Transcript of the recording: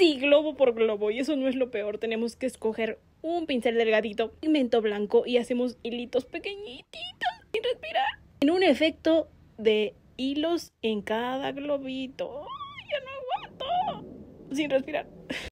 Sí, globo por globo. Y eso no es lo peor, tenemos que escoger un pincel delgadito, pigmento blanco y hacemos hilitos pequeñititos sin respirar. En un efecto de hilos en cada globito. ¡Ay, ya no aguanto! Sin respirar.